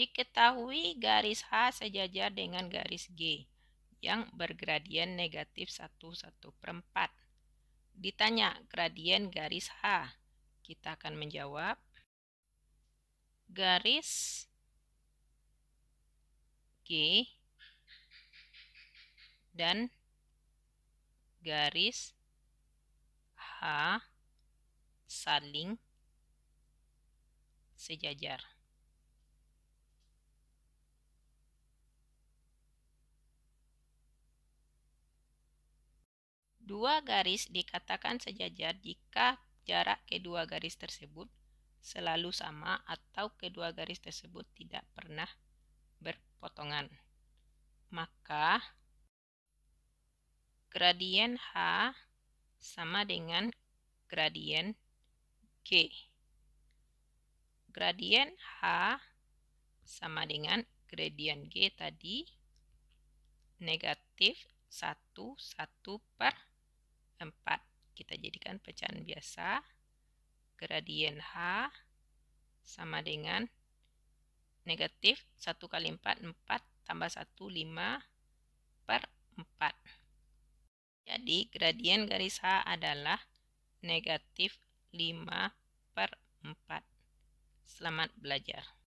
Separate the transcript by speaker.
Speaker 1: Diketahui garis H sejajar dengan garis G yang bergradien negatif 1, 1 per 4. Ditanya gradien garis H. Kita akan menjawab garis G dan garis H saling sejajar. Dua garis dikatakan sejajar jika jarak kedua garis tersebut selalu sama atau kedua garis tersebut tidak pernah berpotongan. Maka gradien H sama dengan gradien G. Gradien H sama dengan gradien G tadi negatif 1, 1 per kita jadikan pecahan biasa gradien H sama dengan negatif 1 kali 4, 4 tambah 1, 5 per 4. Jadi gradien garis H adalah negatif 5 per 4. Selamat belajar.